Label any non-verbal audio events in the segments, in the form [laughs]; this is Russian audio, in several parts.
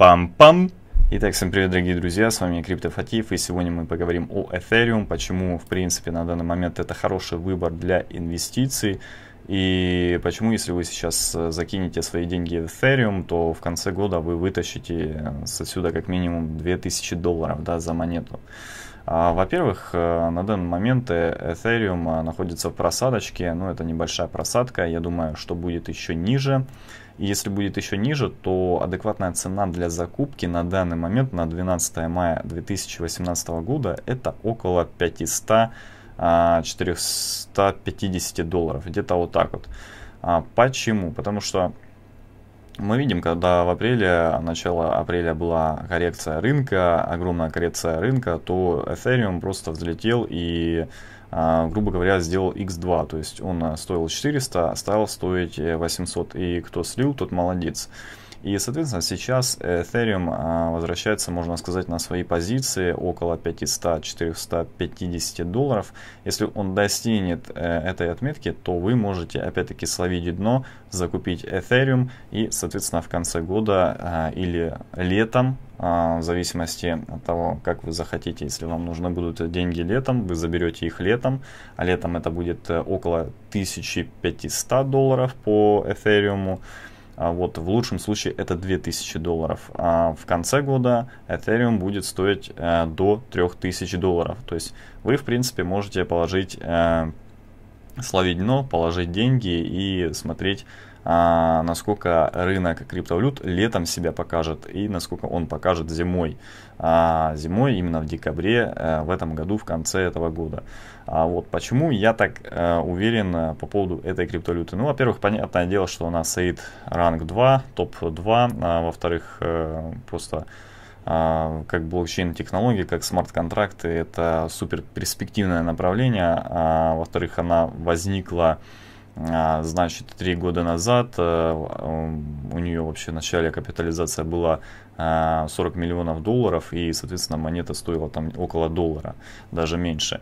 Пам-пам! Итак, всем привет, дорогие друзья, с вами Криптофатив, и сегодня мы поговорим о Ethereum, почему, в принципе, на данный момент это хороший выбор для инвестиций, и почему, если вы сейчас закинете свои деньги в Ethereum, то в конце года вы вытащите отсюда как минимум 2000 долларов да, за монету. А, во-первых, э, на данный момент э, Ethereum э, находится в просадочке, ну это небольшая просадка, я думаю, что будет еще ниже. И если будет еще ниже, то адекватная цена для закупки на данный момент, на 12 мая 2018 года, это около 500 450 а, долларов, где-то вот так вот. А, почему? Потому что мы видим, когда в апреле, начало апреля была коррекция рынка, огромная коррекция рынка, то Ethereum просто взлетел и, а, грубо говоря, сделал x2. То есть он э, стоил 400, стал стоить 800. Э, и кто слил, тот молодец. И, соответственно, сейчас Ethereum а, возвращается, можно сказать, на свои позиции около 500-450 долларов. Если он достигнет э, этой отметки, то вы можете, опять-таки, словить дно, закупить Ethereum и, соответственно, в конце года а, или летом а, в зависимости от того, как вы захотите. Если вам нужны будут деньги летом, вы заберете их летом, а летом это будет э, около 1500 долларов по Ethereum. А вот в лучшем случае это 2000 долларов. А в конце года Ethereum будет стоить э, до 3000 долларов. То есть вы, в принципе, можете положить, э, словить дно, положить деньги и смотреть а, насколько рынок криптовалют летом себя покажет и насколько он покажет зимой. А, зимой, именно в декабре, э, в этом году, в конце этого года. А вот почему я так э, уверен э, по поводу этой криптовалюты. Ну, во-первых, понятное дело, что она стоит ранг 2, топ 2. Во-вторых, просто как блокчейн-технологии, как смарт-контракты, это супер перспективное направление. Во-вторых, она возникла а, значит, три года назад э, у нее вообще в начале капитализация была 40 э, миллионов долларов, и, соответственно, монета стоила там около доллара, даже меньше.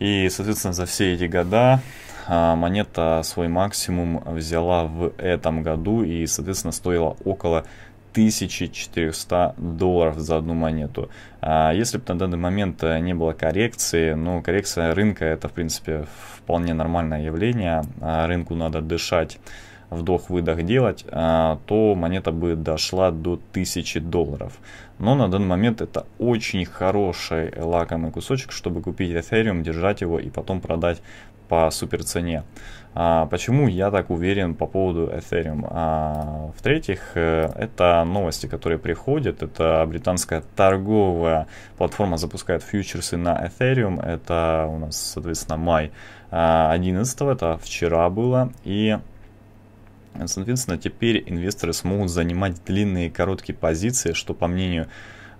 И, соответственно, за все эти года э, монета свой максимум взяла в этом году и, соответственно, стоила около 1400 долларов за одну монету. А если бы на данный момент э, не было коррекции, ну, коррекция рынка это, в принципе, вполне нормальное явление, а рынку надо дышать вдох-выдох делать, а, то монета бы дошла до 1000 долларов. Но на данный момент это очень хороший лакомый кусочек, чтобы купить Ethereum, держать его и потом продать по супер цене. А, почему я так уверен по поводу Ethereum? А, В-третьих, э, это новости, которые приходят. Это британская торговая платформа запускает фьючерсы на Ethereum. Это у нас, соответственно, май 11, а, это вчера было. И Соответственно, теперь инвесторы смогут занимать длинные и короткие позиции, что, по мнению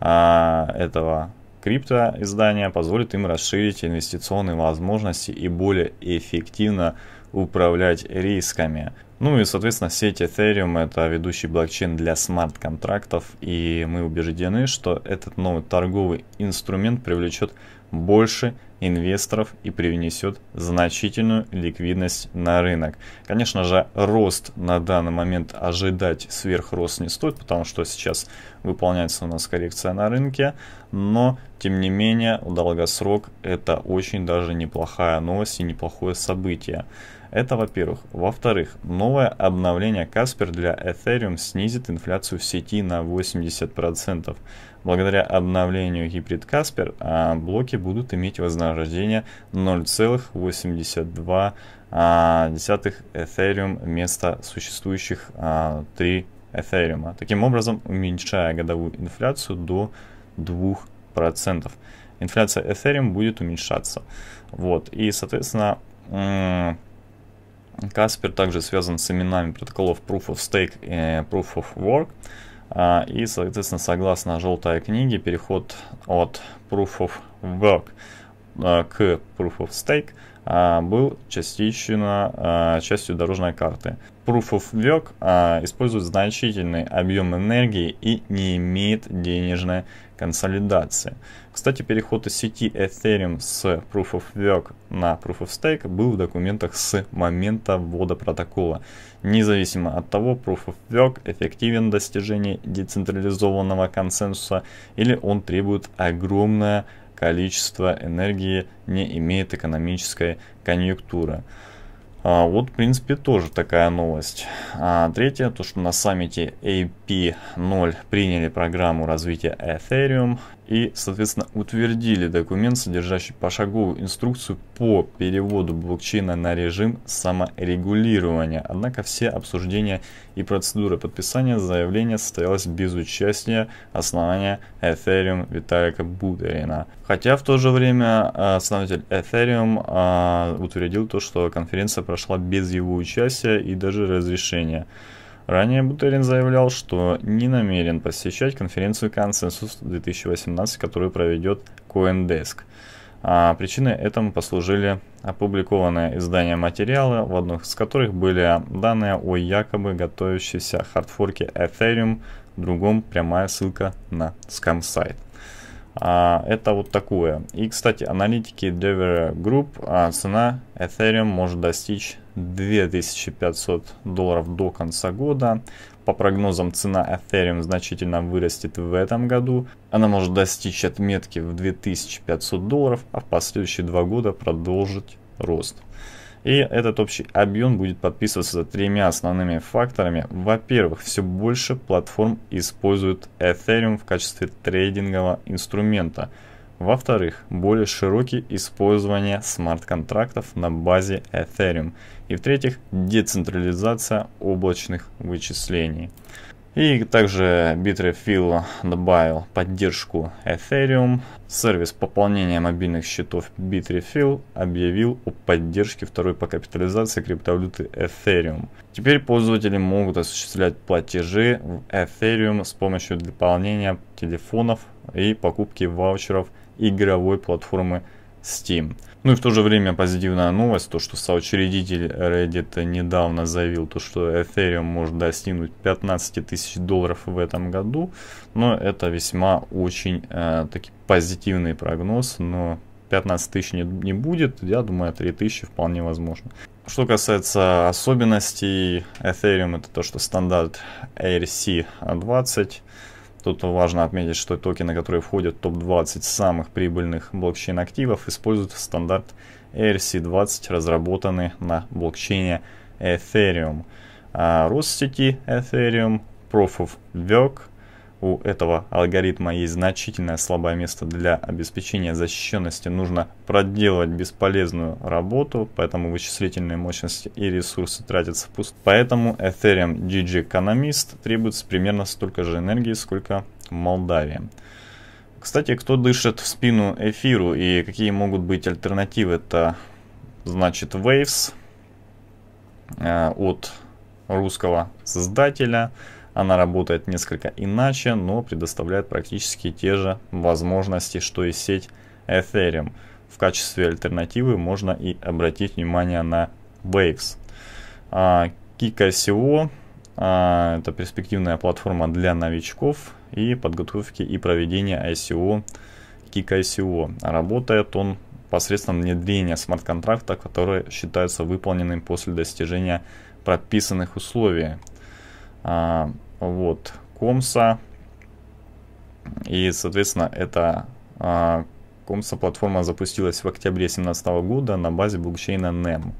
а, этого криптоиздания, позволит им расширить инвестиционные возможности и более эффективно управлять рисками. Ну и, соответственно, сеть Ethereum – это ведущий блокчейн для смарт-контрактов, и мы убеждены, что этот новый торговый инструмент привлечет больше инвесторов и привнесет значительную ликвидность на рынок. Конечно же, рост на данный момент ожидать сверхрост не стоит, потому что сейчас выполняется у нас коррекция на рынке, но тем не менее долгосрок это очень даже неплохая новость и неплохое событие. Это во-первых. Во-вторых, новое обновление Casper для Ethereum снизит инфляцию в сети на 80%. Благодаря обновлению гибрид Casper а, блоки будут иметь вознаграждение 0,82 а, Ethereum вместо существующих 3 а, Ethereum. Таким образом, уменьшая годовую инфляцию до 2%. Инфляция Ethereum будет уменьшаться. Вот. И, соответственно, Каспер также связан с именами протоколов Proof of Stake и Proof of Work. А, и, соответственно, согласно желтой книге, переход от Proof of Work – Э, к Proof of Stake а, был частично э, частью дорожной карты. Proof of Work э, использует значительный объем энергии и не имеет денежной консолидации. Кстати, переход из сети Ethereum с Proof of Work на Proof of Stake был в документах с момента ввода протокола. Независимо от того, Proof of Work эффективен в достижении децентрализованного консенсуса или он требует огромное количество энергии не имеет экономической конъюнктуры. А, вот, в принципе, тоже такая новость. А, третье, то, что на саммите AP0 приняли программу развития Ethereum и, соответственно, утвердили документ, содержащий пошаговую инструкцию по переводу блокчейна на режим саморегулирования. Однако все обсуждения и процедуры подписания заявления состоялась без участия основания Ethereum Виталика Бутерина. Хотя в то же время а, основатель Ethereum а, утвердил то, что конференция прошла без его участия и даже разрешения. Ранее Бутерин заявлял, что не намерен посещать конференцию «Консенсус 2018», которую проведет CoinDesk. А причиной этому послужили опубликованные издания материалы, в одном из которых были данные о якобы готовящейся хардфорке Ethereum, в другом прямая ссылка на скам-сайт. А, это вот такое. И, кстати, аналитики Dever Group, а, цена Ethereum может достичь 2500 долларов до конца года. По прогнозам, цена Ethereum значительно вырастет в этом году. Она может достичь отметки в 2500 долларов, а в последующие два года продолжить рост. И этот общий объем будет подписываться за тремя основными факторами. Во-первых, все больше платформ используют Ethereum в качестве трейдингового инструмента. Во-вторых, более широкие использование смарт-контрактов на базе Ethereum. И в-третьих, децентрализация облачных вычислений. И также Bitrefill добавил поддержку Ethereum. Сервис пополнения мобильных счетов Bitrefill объявил о поддержке второй по капитализации криптовалюты Ethereum. Теперь пользователи могут осуществлять платежи в Ethereum с помощью дополнения телефонов и покупки ваучеров игровой платформы Steam. Ну и в то же время позитивная новость, то что соучредитель Reddit недавно заявил, то что Ethereum может достигнуть 15 тысяч долларов в этом году, но это весьма очень э, таки позитивный прогноз, но 15 тысяч не, не будет, я думаю 3 тысячи вполне возможно. Что касается особенностей Ethereum, это то, что стандарт ARC20, Тут важно отметить, что токены, которые входят в топ-20 самых прибыльных блокчейн-активов, используют стандарт ERC-20, разработанный на блокчейне Ethereum. А рост сети Ethereum, Proof of Work – у этого алгоритма есть значительное слабое место для обеспечения защищенности. Нужно проделывать бесполезную работу, поэтому вычислительные мощности и ресурсы тратятся пуст. Поэтому Ethereum DG Economist требуется примерно столько же энергии, сколько Молдавия. Кстати, кто дышит в спину эфиру и какие могут быть альтернативы? Это значит Waves э, от русского создателя. Она работает несколько иначе, но предоставляет практически те же возможности, что и сеть Ethereum. В качестве альтернативы можно и обратить внимание на Waves. А, Kika SEO а, – это перспективная платформа для новичков и подготовки и проведения ICO e Kika ICO. E работает он посредством внедрения смарт-контракта, который считается выполненным после достижения прописанных условий – а, вот, Комса. И, соответственно, это а, Комса платформа запустилась в октябре 2017 года на базе блокчейна NEM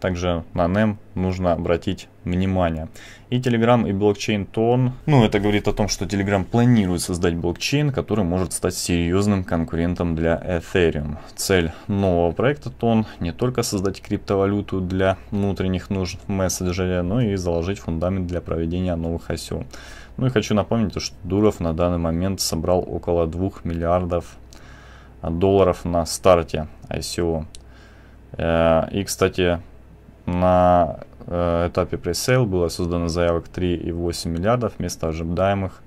также на NEM нужно обратить внимание. И Telegram и блокчейн Тон, ну это говорит о том, что Telegram планирует создать блокчейн, который может стать серьезным конкурентом для Ethereum. Цель нового проекта Тон не только создать криптовалюту для внутренних нужд мессенджера, но и заложить фундамент для проведения новых осел. Ну и хочу напомнить, что Дуров на данный момент собрал около 2 миллиардов э, долларов на старте ICO. Э, и, кстати, на э, этапе пресейл было создано заявок 3,8 миллиардов вместо ожидаемых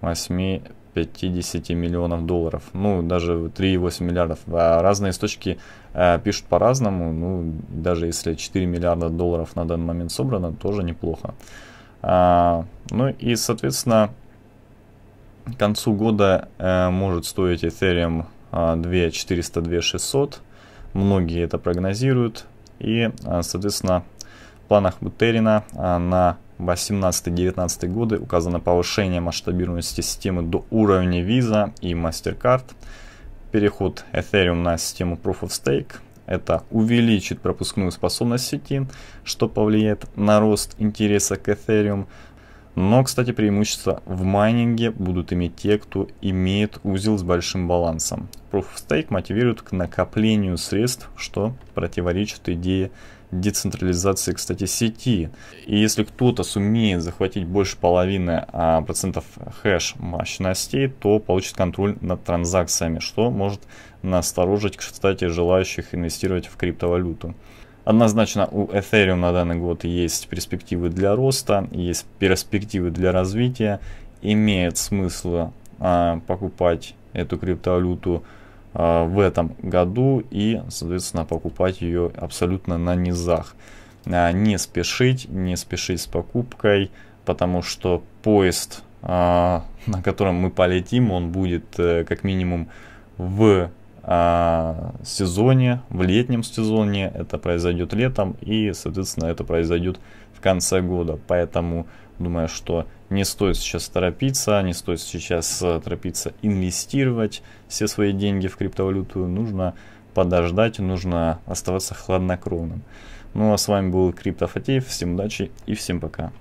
8,50 миллионов долларов. Ну, даже 3,8 миллиардов. А разные источники э, пишут по-разному. Ну, даже если 4 миллиарда долларов на данный момент собрано, тоже неплохо. А, ну и, соответственно, к концу года э, может стоить Ethereum 2400-2600. А, Многие это прогнозируют. И, а, соответственно, в планах Бутерина а, на 18-19 годы указано повышение масштабируемости системы до уровня Visa и MasterCard. Переход Ethereum на систему Proof of Stake. Это увеличит пропускную способность сети, что повлияет на рост интереса к Ethereum. Но, кстати, преимущество в майнинге будут иметь те, кто имеет узел с большим балансом. Proof of Stake мотивирует к накоплению средств, что противоречит идее децентрализации, кстати, сети. И если кто-то сумеет захватить больше половины а, процентов хэш мощностей, то получит контроль над транзакциями, что может насторожить, кстати, желающих инвестировать в криптовалюту. Однозначно у Ethereum на данный год есть перспективы для роста, есть перспективы для развития. Имеет смысл а, покупать эту криптовалюту а, в этом году и, соответственно, покупать ее абсолютно на низах. А, не спешить, не спешить с покупкой, потому что поезд, а, [laughs] на котором мы полетим, он будет а, как минимум в а, сезоне, в летнем сезоне, это произойдет летом и, соответственно, это произойдет в конце года. Поэтому думаю, что не стоит сейчас торопиться, не стоит сейчас э, торопиться инвестировать все свои деньги в криптовалюту. Нужно подождать, нужно оставаться хладнокровным. Ну а с вами был Криптофатеев, всем удачи и всем пока.